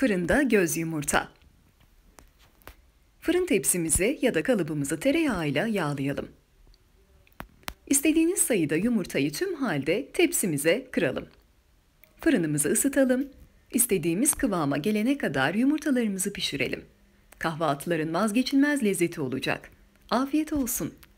Fırında göz yumurta. Fırın tepsimizi ya da kalıbımızı tereyağıyla yağlayalım. İstediğiniz sayıda yumurtayı tüm halde tepsimize kıralım. Fırınımızı ısıtalım. İstediğimiz kıvama gelene kadar yumurtalarımızı pişirelim. Kahvaltıların vazgeçilmez lezzeti olacak. Afiyet olsun.